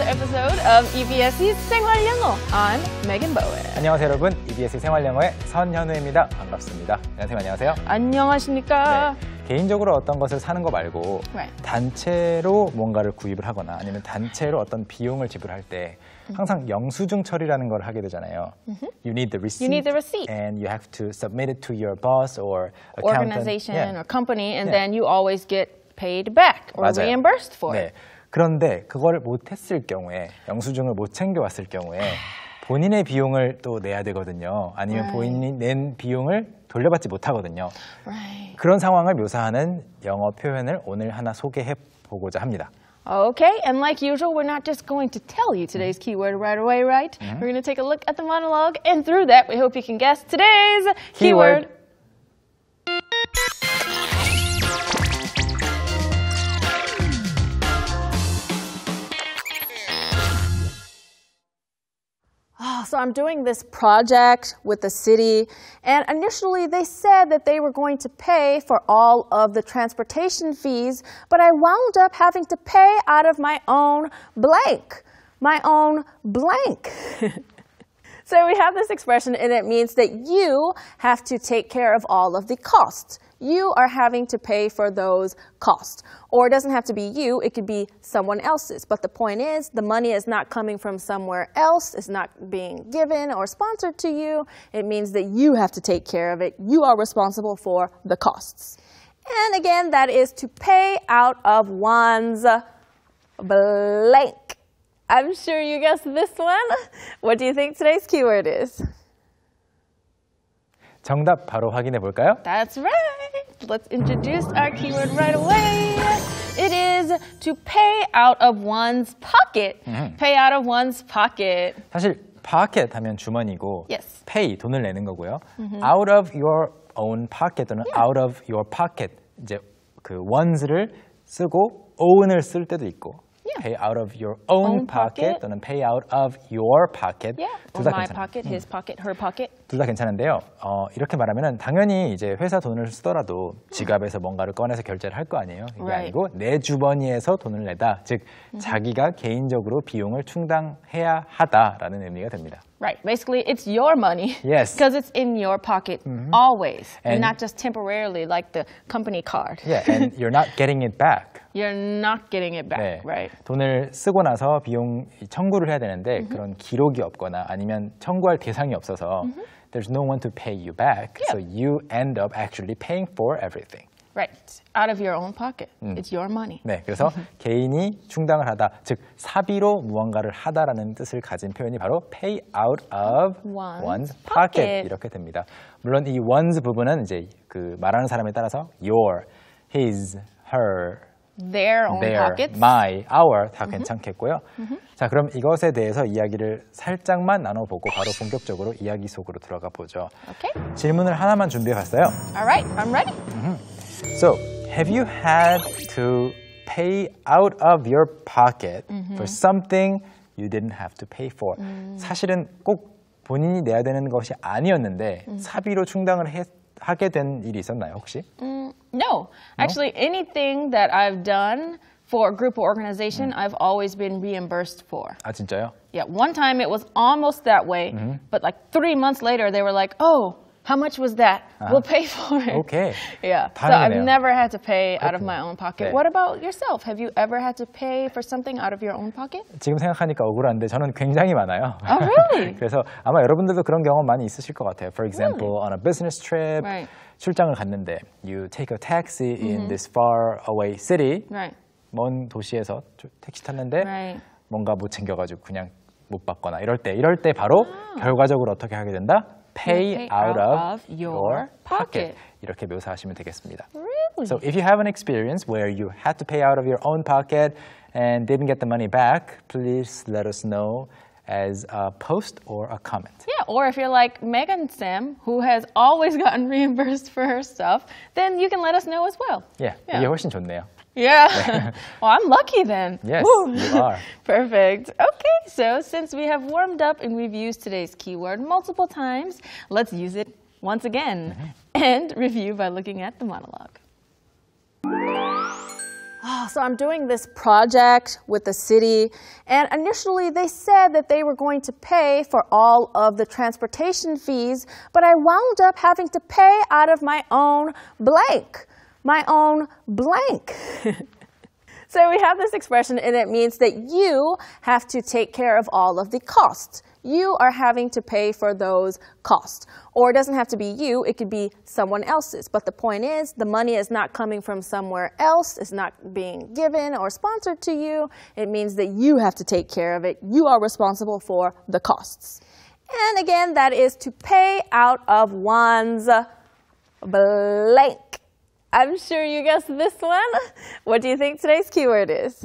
another episode of EBS의 생활 영어. I'm Megan Bowen. 안녕하세요 여러분. EBS 생활 영어의 선현우입니다. 반갑습니다. 안녕하세요. 안녕하세요. 안녕하십니까. 네. 개인적으로 어떤 것을 사는 거 말고 right. 단체로 뭔가를 구입을 하거나 아니면 단체로 어떤 비용을 지불할 때 항상 영수증 처리라는 걸 하게 되잖아요. Mm-hmm. You need the receipt. You need the receipt. And you have to submit it to your boss or accountant. organization yeah. or company and yeah. then you always get paid back or 맞아요. reimbursed for it. 네. 그런데 그걸 못했을 경우에 영수증을 못 챙겨왔을 경우에 본인의 비용을 또 내야 되거든요. 아니면 right. 본인이 낸 비용을 돌려받지 못하거든요. Right. 그런 상황을 묘사하는 영어 표현을 오늘 하나 소개해 보고자 합니다. Okay, and like usual, we're not just going to tell you today's keyword right away, right? Mm -hmm. We're going to take a look at the monologue, and through that, we hope you can guess today's keyword. keyword. so I'm doing this project with the city. And initially they said that they were going to pay for all of the transportation fees, but I wound up having to pay out of my own blank, my own blank. so we have this expression and it means that you have to take care of all of the costs you are having to pay for those costs. Or it doesn't have to be you, it could be someone else's. But the point is, the money is not coming from somewhere else, it's not being given or sponsored to you. It means that you have to take care of it. You are responsible for the costs. And again, that is to pay out of one's blank. I'm sure you guessed this one. What do you think today's keyword is? 정답 바로 확인해 볼까요? That's right. let's introduce our keyword right away. It is to pay out of one's pocket. Pay out of one's pocket. 사실 pocket 하면 주머니고 yes. pay 돈을 내는 거고요. out of your own pocket 또는 out of your pocket 이제 그 one's를 쓰고 own을 쓸 때도 있고 pay out of your own, own pocket, pocket, 또는 pay out of your pocket yeah. 둘다 my 괜찮아요. pocket, his pocket, her pocket 둘 다 괜찮은데요. 어, 이렇게 말하면은 당연히 이제 회사 돈을 쓰더라도 지갑에서 뭔가를 꺼내서 결제를 할 거 아니에요. 이게 Right. 아니고 내 주머니에서 돈을 내다, 즉 자기가 개인적으로 비용을 충당해야 하다라는 의미가 됩니다. Right. Basically, it's your money. Yes. Because it's in your pocket always, and, And- not just temporarily like the company card. Yeah, and you're not getting it back. You're not getting it back, 네. right? 돈을 쓰고 나서 비용 청구를 해야 되는데 그런 기록이 없거나 아니면 청구할 대상이 없어서 there's no one to pay you back, so you end up actually paying for everything. Right. Out of your own pocket. It's your money. 네, 그래서 개인이 충당을 하다, 즉 사비로 무언가를 하다라는 뜻을 가진 표현이 바로 pay out of One's one's pocket. pocket 이렇게 됩니다. 물론 이 one's 부분은 이제 그 말하는 사람에 따라서 your, his, her, their own their, pockets. my, our 다 괜찮겠고요. 자, 그럼 이것에 대해서 이야기를 살짝만 나눠보고 바로 본격적으로 이야기 속으로 들어가 보죠. Okay. 질문을 하나만 준비해 봤어요. Alright, I'm ready. So, have you had to pay out of your pocket for something you didn't have to pay for? 사실은 꼭 본인이 내야 되는 것이 아니었는데 사비로 충당을 해, 하게 된 일이 있었나요, 혹시? 음, No. no? Actually, anything that I've done for a group or organization, mm. I've always been reimbursed for. That's in jail? Yeah. One time it was almost that way, mm -hmm. but like three months later, they were like, oh, how much was that? Uh-huh. We'll pay for it. Okay. yeah. So I've never had to pay out of my own pocket. 네. What about yourself? Have you ever had to pay for something out of your own pocket? 지금 생각하니까 억울한데 저는 굉장히 많아요. Oh, really? 그래서 아마 여러분들도 그런 경험 많이 있으실 것 같아요. For example, really? on a business trip. Right. 출장을 갔는데 you take a taxi in mm-hmm. this far away city. Right. 먼 도시에서 택시 탔는데 right. 뭔가 못 챙겨가지고 그냥 못 받거나 이럴 때 이럴 때 바로 아. 결과적으로 어떻게 하게 된다? pay, pay out, out, of, of your pocket. pocket. 이렇게 묘사하시면 되겠습니다. Really? So if you have an experience where you had to pay out of your own pocket and didn't get the money back, please let us know as a post or a comment. Yeah, or if you're like Megan Sim, who has always gotten reimbursed for her stuff, then you can let us know as well. Yeah, yeah. 이게 훨씬 좋네요. Yeah. well, I'm lucky then. Yes, Woo. you are. Perfect. Okay, so since we have warmed up and we've used today's keyword multiple times, let's use it once again mm -hmm. and review by looking at the monologue. Oh, so I'm doing this project with the city, and initially they said that they were going to pay for all of the transportation fees, but I wound up having to pay out of my own blank my own blank. so we have this expression and it means that you have to take care of all of the costs. You are having to pay for those costs. Or it doesn't have to be you, it could be someone else's. But the point is, the money is not coming from somewhere else, it's not being given or sponsored to you. It means that you have to take care of it. You are responsible for the costs. And again, that is to pay out of one's blank. I'm sure you guessed this one. What do you think today's keyword is?